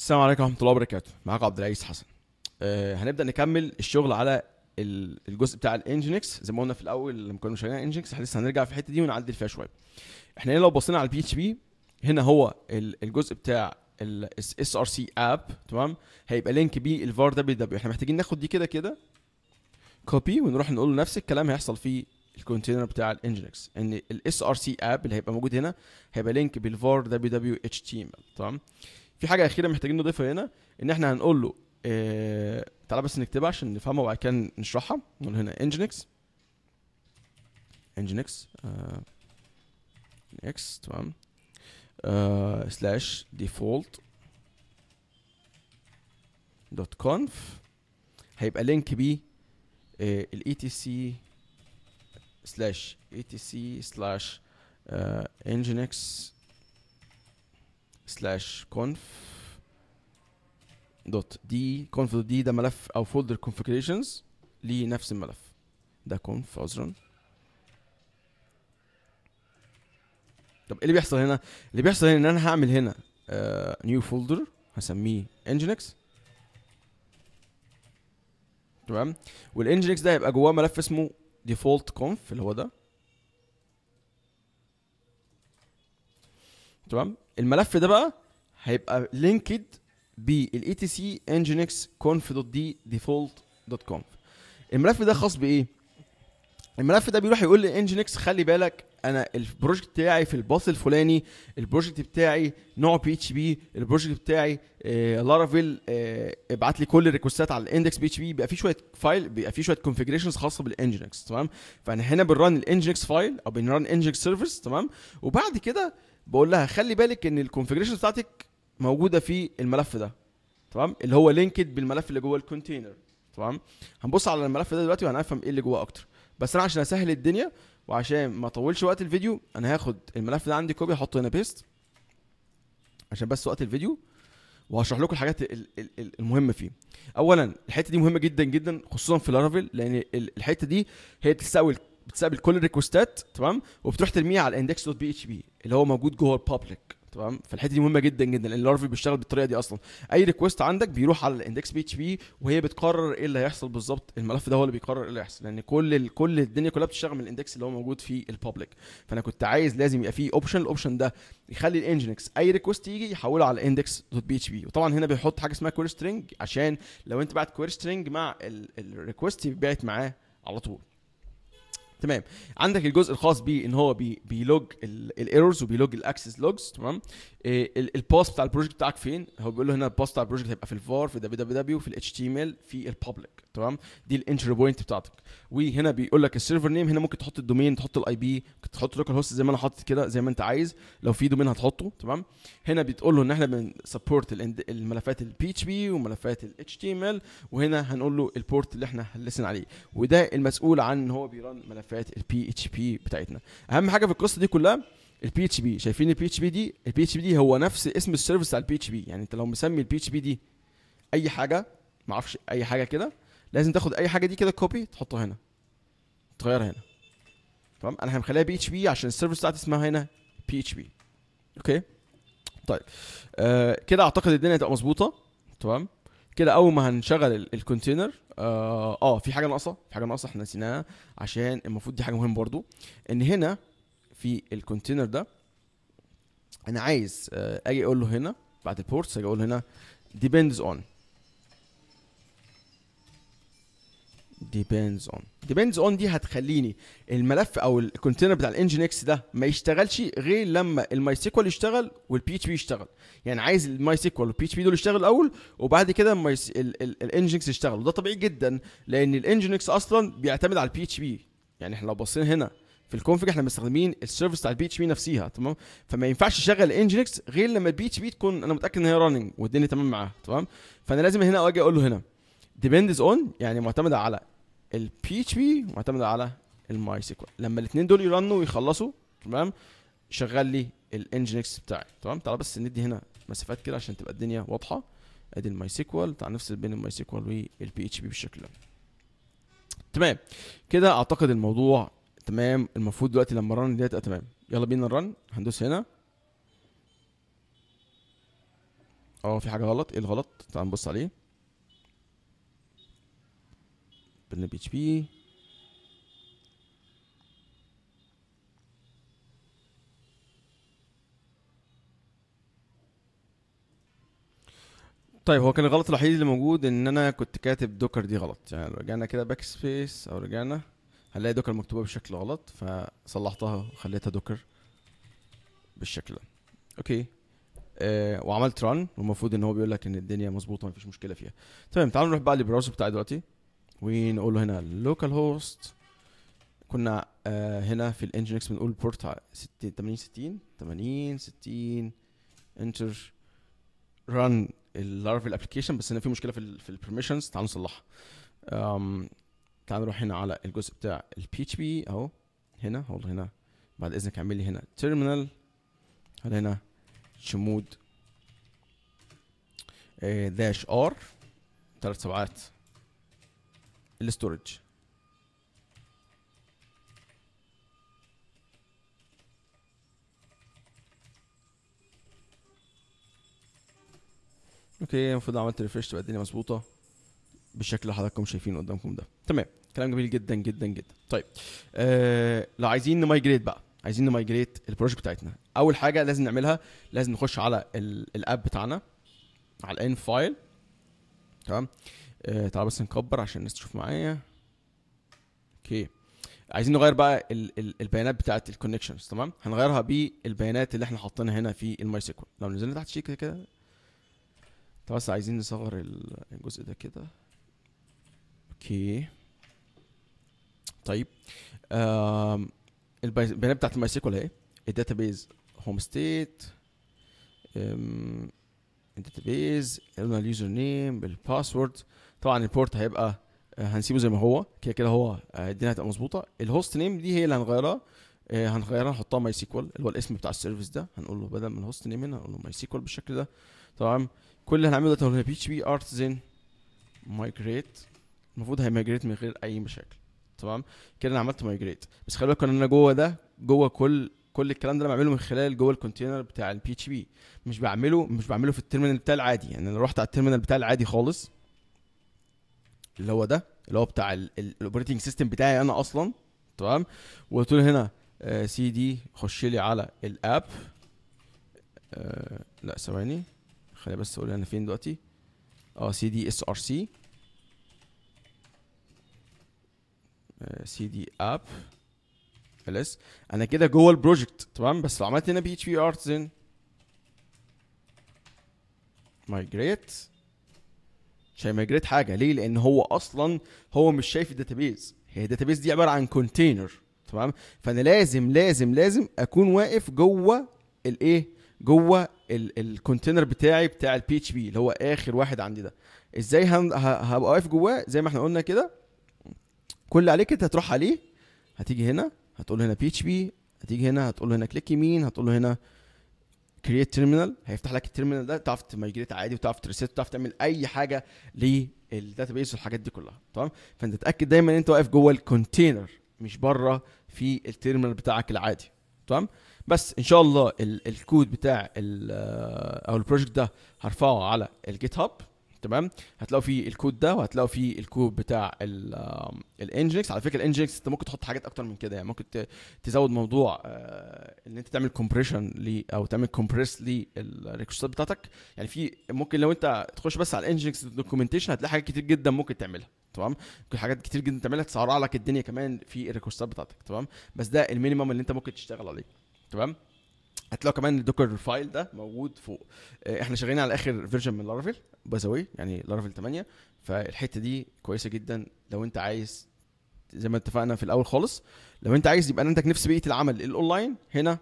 السلام عليكم ورحمه الله وبركاته معاكم عبد العزيز حسن آه هنبدا نكمل الشغل على الجزء بتاع الانجينكس زي ما قلنا في الاول لما كنا شغالين انجينكس لسه هنرجع في الحته دي ونعدل فيها شويه احنا هنا لو بصينا على البي اتش بي هنا هو الجزء بتاع الاس ار سي اب تمام هيبقى لينك بي الفار دبليو دبليو احنا محتاجين ناخد دي كده كده كوبي ونروح نقول له نفس الكلام هيحصل في الكونتينر بتاع الانجينكس ان الاس ار سي اب اللي هيبقى موجود هنا هيبقى لينك بالفار دبليو دبليو اتش تي ام تمام في حاجه اخيره محتاجين نضيفها هنا ان احنا هنقول له اه تعالى بس نكتبها عشان نفهمها وبعد كده نشرحها نقول هنا انجينكس انجينكس اه اكس تمام سلاش ديفولت دوت كونف هيبقى لينك بيه الاي تي سي سلاش اي تي سي سلاش انجينكس سلاش كونف دوت دي كونف دوت دي ده ملف او فولدر configurations لنفس الملف ده كونف عذرا طب ايه اللي بيحصل هنا اللي بيحصل هنا ان انا هعمل هنا نيو uh, فولدر هسميه انجينكس تمام والانجينكس ده هيبقى جواه ملف اسمه default conf اللي هو ده تمام الملف ده بقى هيبقى لينكد بالاي تي سي انجينكس كونف دوت دي ديفولت دوت كونف الملف ده خاص بايه؟ الملف ده بيروح يقول لانجينكس خلي بالك انا البروجكت بتاعي في الباص الفلاني البروجكت بتاعي نوع بي اتش بي البروجكت بتاعي آه لارافيل آه ابعت لي كل الريكوستات على الاندكس بي اتش بي بيبقى في شويه فايل بيبقى في شويه كونفجريشنز خاصه بالانجينكس تمام فانا هنا بنرن الانجينكس فايل او بنرن انجينكس سيرفيس تمام وبعد كده بقول لها خلي بالك ان الكونفجريشن بتاعتك موجوده في الملف ده تمام اللي هو لينكد بالملف اللي جوه الكونتينر تمام هنبص على الملف ده دلوقتي وهنفهم ايه اللي جوه اكتر بس انا عشان اسهل الدنيا وعشان ما اطولش وقت الفيديو انا هاخد الملف ده عندي كوبي احطه هنا بيست عشان بس وقت الفيديو وهشرح لكم الحاجات المهمه فيه اولا الحته دي مهمه جدا جدا خصوصا في لارافيل لان الحته دي هي تستقبل بتستقبل كل الريكوستات تمام وبتروح ترميها على الاندكس دوت بي اتش بي اللي هو موجود جوه البابليك تمام فالحته دي مهمه جدا جدا لان لارفي بيشتغل بالطريقه دي اصلا اي ريكوست عندك بيروح على الاندكس بي اتش بي وهي بتقرر ايه اللي هيحصل بالظبط الملف ده هو اللي بيقرر ايه اللي هيحصل لان كل ال... كل الدنيا كلها بتشتغل من الاندكس اللي هو موجود في البابليك فانا كنت عايز لازم يبقى في اوبشن الاوبشن ده يخلي الانجينكس اي ريكوست يجي يحوله على اندكس دوت بي اتش بي وطبعا هنا بيحط حاجه اسمها كوير سترينج عشان لو انت بعت كوير سترنج مع الريكوست يتبعت معاه على طول تمام عندك الجزء الخاص بيه ان هو بي بيلوج الايرورز وبيلوج الاكسس لوجز تمام آه، الباس بتاع البروجكت بتاعك فين هو بيقول له هنا الباس بتاع البروجكت هيبقى في الفار في دبليو دبليو دبليو في الاتش تي ام ال في البابليك تمام دي الانتري بوينت بتاعتك وهنا بيقول لك السيرفر نيم هنا ممكن تحط الدومين تحط الاي بي ممكن تحط لوكال هوست زي ما انا حاطط كده زي ما انت عايز لو في دومين هتحطه تمام هنا بتقول له ان احنا بنسبورت الملفات البي اتش بي وملفات الاتش تي ام ال وهنا هنقول له البورت اللي احنا هنلسن عليه وده المسؤول عن ان هو بيرن ملف بتاعت البي اتش بي بتاعتنا اهم حاجه في القصه دي كلها البي اتش بي شايفين البي اتش بي دي البي اتش بي دي هو نفس اسم السيرفيس بتاع البي اتش بي يعني انت لو مسمي البي اتش بي دي اي حاجه ما اعرفش اي حاجه كده لازم تاخد اي حاجه دي كده كوبي تحطها هنا تغيرها هنا تمام انا هنخليها بي اتش بي عشان السيرفيس بتاعتي اسمها هنا بي اتش بي اوكي طيب آه كده اعتقد الدنيا هتبقى مظبوطه تمام كده اول ما هنشغل الكونتينر اه, آه في حاجه ناقصه في حاجه ناقصه احنا نسيناها عشان المفروض دي حاجه مهمه برضو ان هنا في الكونتينر ده انا عايز آه اجي اقول له هنا بعد البورتس اجي اقول له هنا depends on ديبيندز اون ديبيندز اون دي هتخليني الملف او الكونتينر بتاع الانجن اكس ده ما يشتغلش غير لما الماي سيكوال يشتغل والبي اتش بي يشتغل يعني عايز الماي سيكوال والبي اتش بي دول يشتغل الاول وبعد كده الانجن اكس يشتغل وده طبيعي جدا لان الانجن اكس اصلا بيعتمد على البي اتش بي يعني احنا لو بصينا هنا في الكونفج احنا مستخدمين السيرفيس بتاع البي اتش بي نفسها تمام فما ينفعش اشغل اكس غير لما البي اتش بي تكون انا متاكد ان هي راننج والدنيا تمام معاها تمام فانا لازم هنا اجي اقول له هنا depends on يعني معتمده على البي اتش بي معتمده على الماي سيكوال لما الاثنين دول يرنوا ويخلصوا تمام شغال لي الانجنكس بتاعي تمام تعال بس ندي هنا مسافات كده عشان تبقى الدنيا واضحه ادي الماي سيكوال تعال نفصل بين الماي سيكوال والبي اتش بي بالشكل ده تمام كده اعتقد الموضوع تمام المفروض دلوقتي لما رن دي تمام يلا بينا نرن هندوس هنا اه في حاجه غلط ايه الغلط تعال نبص عليه قبلنا بي اتش بي طيب هو كان الغلط الوحيد اللي موجود ان انا كنت كاتب دوكر دي غلط يعني لو رجعنا كده باك سبيس او رجعنا هنلاقي دوكر مكتوبه بشكل غلط فصلحتها وخليتها دوكر بالشكل ده اوكي آه وعملت ران والمفروض ان هو بيقول لك ان الدنيا مظبوطه مفيش مشكله فيها تمام طيب تعالوا نروح بقى للبراوزر بتاعي دلوقتي ونقول له هنا لوكال هوست كنا آه، هنا في الانجينكس بنقول بورت 60 80 60 80 60 انتر ران اللارفل ابلكيشن بس هنا في مشكله في في البرميشنز تعالوا نصلحها تعالوا نروح هنا على الجزء بتاع البي اتش بي اهو هنا هو هنا بعد اذنك اعمل لي هنا تيرمينال هل هنا شمود داش ار ثلاث سبعات الاستورج اوكي المفروض عملت ريفرش تبقى الدنيا مظبوطه بالشكل اللي حضراتكم شايفينه قدامكم ده تمام كلام جميل جدا جدا جدا طيب آه لو عايزين نمايجريت بقى عايزين نمايجريت البروجكت بتاعتنا اول حاجه لازم نعملها لازم نخش على الاب بتاعنا على الان فايل تمام آه تعال بس نكبر عشان الناس تشوف معايا اوكي عايزين نغير بقى الـ الـ البيانات بتاعت الكونكشنز تمام هنغيرها بالبيانات اللي احنا حاطينها هنا في الماي سيكول لو نزلنا تحت شيء كده كده طب بس عايزين نصغر الجزء ده كده اوكي طيب البيانات بتاعت الماي سيكول اهي الداتابيز هوم ستيت الداتابيز قلنا اليوزر نيم الباسورد طبعا البورت هيبقى آه، هنسيبه زي ما هو كده كده هو آه، الدنيا هتبقى مظبوطه الهوست نيم دي هي اللي هنغيرها آه، هنغيرها نحطها ماي سيكوال اللي هو الاسم بتاع السيرفيس ده هنقول له بدل من الهوست نيم هنا هنقول له ماي سيكوال بالشكل ده تمام كل اللي هنعمله ده هو بي اتش بي ارتزن مايجريت المفروض هيمايجريت من غير اي مشاكل تمام كده انا عملت مايجريت بس خلي بالكم ان انا جوه ده جوه كل كل الكلام ده انا بعمله من خلال جوه الكونتينر بتاع البي اتش بي مش بعمله مش بعمله في التيرمينال بتاعي العادي يعني انا رحت على التيرمينال بتاعي العادي خالص اللي هو ده اللي هو بتاع الاوبريتنج سيستم بتاعي انا اصلا تمام وقلت له هنا آه، سي دي خش لي على الاب آه، لا ثواني خليني بس اقول انا فين دلوقتي اه سي دي اس ار سي آه، سي دي اب خلاص انا كده جوه البروجكت تمام بس لو عملت هنا بي اتش بي ارتزن مايجريت مش هيميجريت حاجه ليه لان هو اصلا هو مش شايف الداتابيز هي الداتابيز دي عباره عن كونتينر تمام فانا لازم لازم لازم اكون واقف جوه الايه جوه الكونتينر بتاعي بتاع البي اتش بي اللي هو اخر واحد عندي ده ازاي هبقى واقف جواه زي ما احنا قلنا كده كل عليك انت هتروح عليه هتيجي هنا هتقول هنا بي اتش بي هتيجي هنا هتقول له هنا كليك يمين هتقول له هنا كرييت تيرمينال هيفتح لك التيرمينال ده تعرف تمايجريت عادي وتعرف تريسيت وتعرف تعمل اي حاجه للداتا بيس والحاجات دي كلها تمام فانت تاكد دايما ان انت واقف جوه الكونتينر مش بره في التيرمينال بتاعك العادي تمام بس ان شاء الله الكود بتاع او البروجكت ده هرفعه على الجيت هاب تمام هتلاقوا فيه الكود ده وهتلاقوا فيه الكود بتاع الانجكس على فكره الانجكس انت ممكن تحط حاجات اكتر من كده يعني ممكن تزود موضوع آه، ان انت تعمل كومبريشن لي او تعمل كومبريس للريكوستات بتاعتك يعني في ممكن لو انت تخش بس على الانجكس دوكيومنتيشن هتلاقي حاجات كتير جدا ممكن تعملها تمام ممكن حاجات كتير جدا تعملها تسرع لك الدنيا كمان في الريكوست بتاعتك تمام بس ده المينيمم اللي انت ممكن تشتغل عليه تمام هتلاقوا كمان الدوكر فايل ده موجود فوق آه، احنا شغالين على اخر فيرجن من لارافيل باي يعني لارافيل 8 فالحته دي كويسه جدا لو انت عايز زي ما اتفقنا في الاول خالص لو انت عايز يبقى عندك نفس بيئه العمل الاونلاين هنا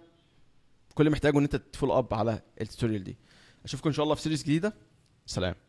كل محتاجه ان انت تفول اب على التوتوريال دي اشوفكم ان شاء الله في سيريز جديده سلام